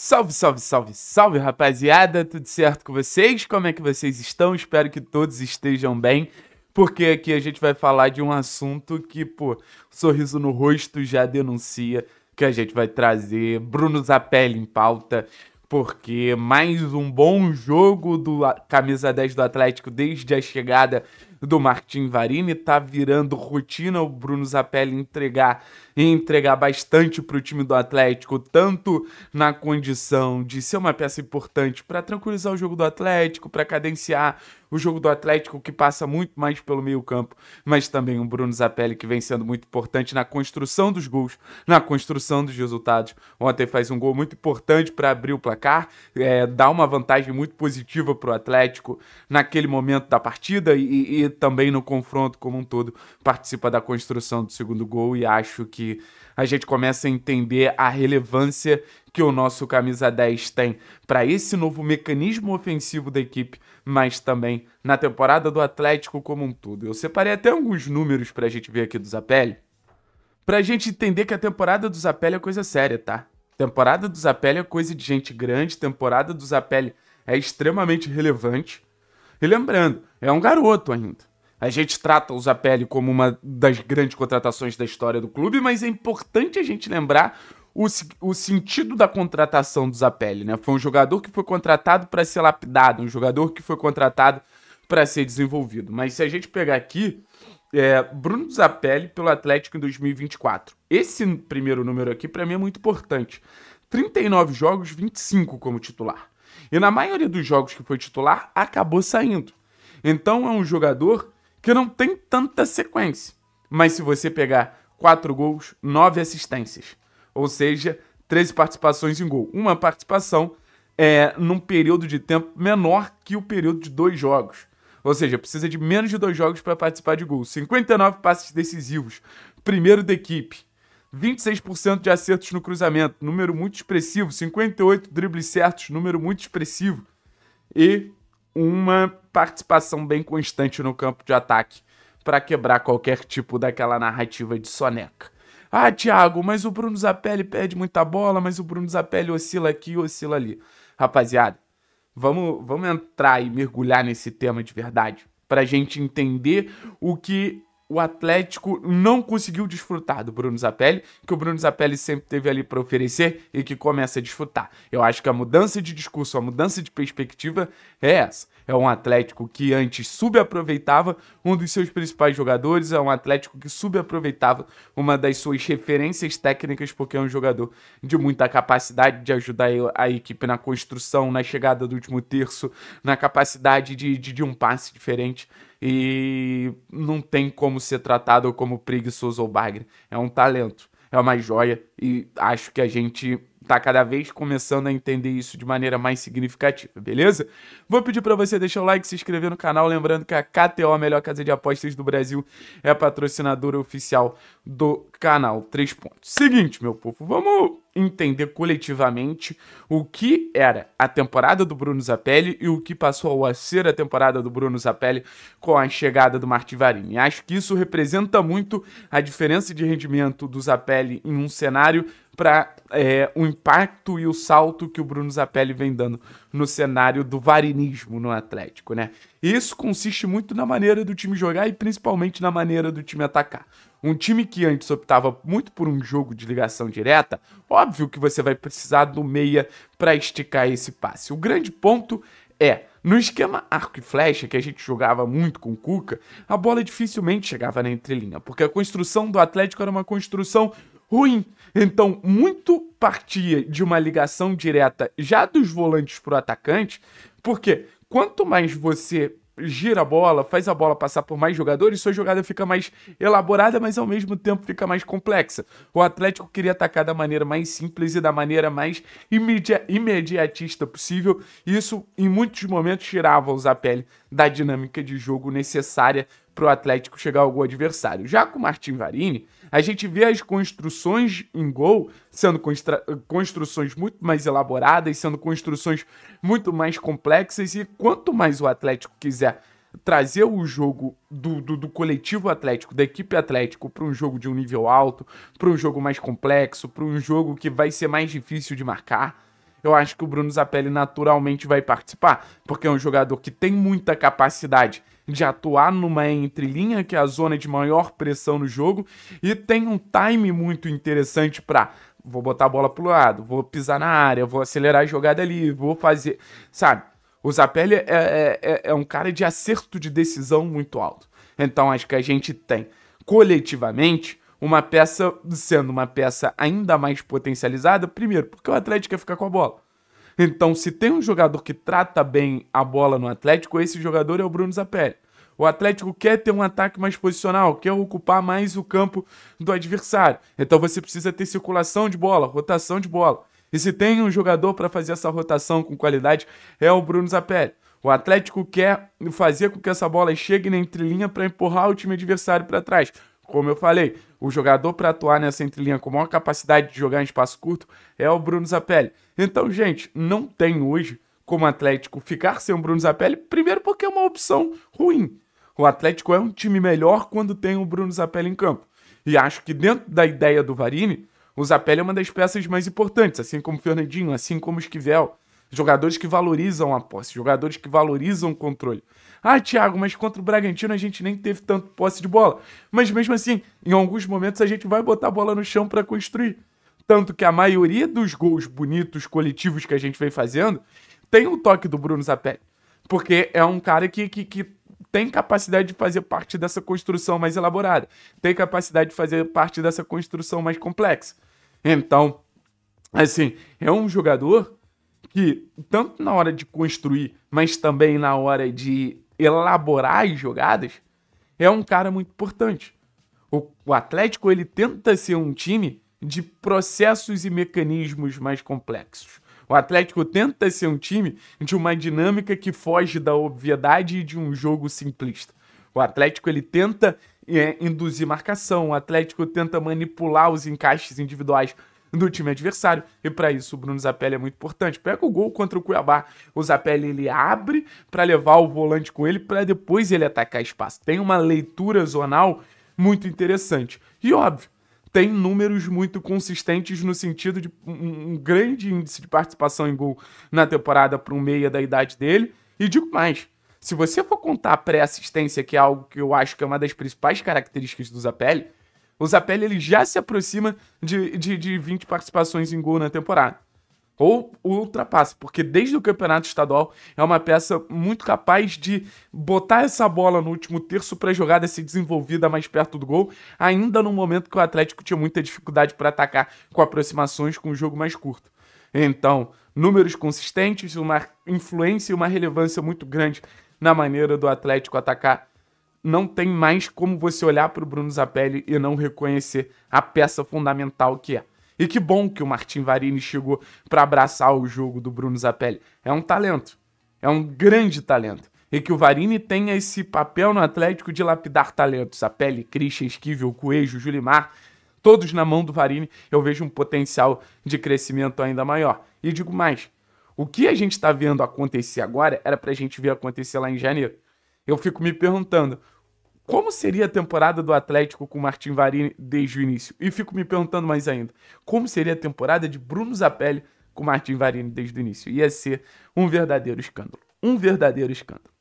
Salve, salve, salve, salve, rapaziada! Tudo certo com vocês? Como é que vocês estão? Espero que todos estejam bem, porque aqui a gente vai falar de um assunto que, pô, sorriso no rosto já denuncia que a gente vai trazer Bruno Zapelli em pauta, porque mais um bom jogo do camisa 10 do Atlético desde a chegada do Martin Varini, tá virando rotina o Bruno Zapelli entregar e entregar bastante para o time do Atlético, tanto na condição de ser uma peça importante para tranquilizar o jogo do Atlético, para cadenciar o jogo do Atlético que passa muito mais pelo meio-campo, mas também o Bruno Zapelli que vem sendo muito importante na construção dos gols, na construção dos resultados. Ontem faz um gol muito importante para abrir o placar, é, dá uma vantagem muito positiva para o Atlético naquele momento da partida e, e também no confronto como um todo participa da construção do segundo gol e acho que a gente começa a entender a relevância que o nosso camisa 10 tem para esse novo mecanismo ofensivo da equipe, mas também na temporada do Atlético como um todo. Eu separei até alguns números para a gente ver aqui do Zapelli, para a gente entender que a temporada do Zapelli é coisa séria, tá? Temporada do Zapelli é coisa de gente grande, temporada do Zapelli é extremamente relevante. E lembrando, é um garoto ainda. A gente trata o Zapelli como uma das grandes contratações da história do clube, mas é importante a gente lembrar o, o sentido da contratação do Zapelli, né? Foi um jogador que foi contratado para ser lapidado, um jogador que foi contratado para ser desenvolvido. Mas se a gente pegar aqui, é, Bruno Zapelli pelo Atlético em 2024. Esse primeiro número aqui para mim é muito importante. 39 jogos, 25 como titular. E na maioria dos jogos que foi titular, acabou saindo. Então é um jogador que não tem tanta sequência. Mas se você pegar 4 gols, 9 assistências, ou seja, 13 participações em gol, uma participação é, num período de tempo menor que o período de dois jogos. Ou seja, precisa de menos de dois jogos para participar de gol. 59 passes decisivos, primeiro da equipe, 26% de acertos no cruzamento, número muito expressivo, 58 dribles certos, número muito expressivo, e uma participação bem constante no campo de ataque para quebrar qualquer tipo daquela narrativa de soneca. Ah, Thiago, mas o Bruno Zapelli perde muita bola, mas o Bruno Zapelli oscila aqui, oscila ali. Rapaziada, vamos, vamos entrar e mergulhar nesse tema de verdade para a gente entender o que o Atlético não conseguiu desfrutar do Bruno Zapelli, que o Bruno Zapelli sempre teve ali para oferecer e que começa a desfrutar. Eu acho que a mudança de discurso, a mudança de perspectiva é essa. É um Atlético que antes subaproveitava um dos seus principais jogadores, é um Atlético que subaproveitava uma das suas referências técnicas, porque é um jogador de muita capacidade de ajudar a equipe na construção, na chegada do último terço, na capacidade de, de, de um passe diferente e não tem como ser tratado como preguiçoso ou bagre. É um talento, é uma joia e acho que a gente tá cada vez começando a entender isso de maneira mais significativa, beleza? Vou pedir para você deixar o like, se inscrever no canal, lembrando que a KTO, a melhor casa de apostas do Brasil, é a patrocinadora oficial do canal. Três pontos. Seguinte, meu povo, vamos entender coletivamente o que era a temporada do Bruno Zapelli e o que passou a ser a temporada do Bruno Zapelli com a chegada do Varini. Acho que isso representa muito a diferença de rendimento do Zapelli em um cenário para é, o impacto e o salto que o Bruno Zapelli vem dando no cenário do varinismo no Atlético, né? isso consiste muito na maneira do time jogar e principalmente na maneira do time atacar. Um time que antes optava muito por um jogo de ligação direta, óbvio que você vai precisar do meia para esticar esse passe. O grande ponto é, no esquema arco e flecha, que a gente jogava muito com o Cuca, a bola dificilmente chegava na entrelinha, porque a construção do Atlético era uma construção ruim. Então, muito partia de uma ligação direta já dos volantes para o atacante, porque quanto mais você gira a bola, faz a bola passar por mais jogadores, sua jogada fica mais elaborada, mas ao mesmo tempo fica mais complexa. O Atlético queria atacar da maneira mais simples e da maneira mais imedi imediatista possível, e isso em muitos momentos tirava os a pele da dinâmica de jogo necessária para o Atlético chegar ao gol adversário. Já com o Martin Varini, a gente vê as construções em gol sendo construções muito mais elaboradas, sendo construções muito mais complexas, e quanto mais o Atlético quiser trazer o jogo do, do, do, coletivo atlético, da equipe atlético, para um jogo de um nível alto, para um jogo mais complexo, para um jogo que vai ser mais difícil de marcar eu acho que o Bruno Zapelli naturalmente vai participar, porque é um jogador que tem muita capacidade de atuar numa entrelinha, que é a zona de maior pressão no jogo, e tem um time muito interessante para vou botar a bola pro lado, vou pisar na área, vou acelerar a jogada ali, vou fazer, sabe? O Zapelli é, é, é, é um cara de acerto de decisão muito alto. Então acho que a gente tem coletivamente uma peça sendo uma peça ainda mais potencializada, primeiro, porque o Atlético quer ficar com a bola. Então, se tem um jogador que trata bem a bola no Atlético, esse jogador é o Bruno Zapelli. O Atlético quer ter um ataque mais posicional, quer ocupar mais o campo do adversário. Então você precisa ter circulação de bola, rotação de bola. E se tem um jogador para fazer essa rotação com qualidade, é o Bruno Zapelli. O Atlético quer fazer com que essa bola chegue na entrelinha para empurrar o time adversário para trás. Como eu falei, o jogador para atuar nessa entrelinha com maior capacidade de jogar em espaço curto é o Bruno Zapelli. Então, gente, não tem hoje como Atlético ficar sem o Bruno Zapelli, primeiro porque é uma opção ruim. O Atlético é um time melhor quando tem o Bruno Zapelli em campo. E acho que dentro da ideia do Varini, o Zapelli é uma das peças mais importantes, assim como o Fernandinho, assim como o Esquivel, Jogadores que valorizam a posse, jogadores que valorizam o controle. Ah, Thiago, mas contra o Bragantino a gente nem teve tanto posse de bola. Mas mesmo assim, em alguns momentos a gente vai botar a bola no chão para construir. Tanto que a maioria dos gols bonitos coletivos que a gente vem fazendo tem o toque do Bruno Zapelli. Porque é um cara que, que, que tem capacidade de fazer parte dessa construção mais elaborada, tem capacidade de fazer parte dessa construção mais complexa. Então, assim, é um jogador que, tanto na hora de construir, mas também na hora de elaborar as jogadas, é um cara muito importante. O, o Atlético ele tenta ser um time de processos e mecanismos mais complexos. O Atlético tenta ser um time de uma dinâmica que foge da obviedade de um jogo simplista. O Atlético ele tenta é, induzir marcação, o Atlético tenta manipular os encaixes individuais do time adversário. E para isso o Bruno Zapelli é muito importante. Pega o gol contra o Cuiabá, o Zapelli ele abre para levar o volante com ele para depois ele atacar espaço. Tem uma leitura zonal muito interessante. E óbvio, tem números muito consistentes no sentido de um grande índice de participação em gol na temporada para um meia da idade dele. E digo mais, se você for contar pré-assistência, que é algo que eu acho que é uma das principais características do Zapelli, o Zapelli ele já se aproxima de, de, de 20 participações em gol na temporada. Ou ultrapassa, porque desde o campeonato estadual é uma peça muito capaz de botar essa bola no último terço para a jogada ser desenvolvida mais perto do gol, ainda no momento que o Atlético tinha muita dificuldade para atacar com aproximações com o jogo mais curto. Então, números consistentes, uma influência e uma relevância muito grande na maneira do Atlético atacar não tem mais como você olhar para o Bruno Zapelli e não reconhecer a peça fundamental que é. E que bom que o Martin Varini chegou para abraçar o jogo do Bruno Zapelli. É um talento, é um grande talento. E que o Varini tenha esse papel no Atlético de lapidar talentos. Zapelli, Christian, Esquivel, Coelho, Julimar, todos na mão do Varini, eu vejo um potencial de crescimento ainda maior. E digo mais, o que a gente está vendo acontecer agora era para a gente ver acontecer lá em janeiro eu fico me perguntando como seria a temporada do Atlético com Martin Varini desde o início? E fico me perguntando mais ainda, como seria a temporada de Bruno Zapelli com Martin Varini desde o início? Ia ser um verdadeiro escândalo. Um verdadeiro escândalo.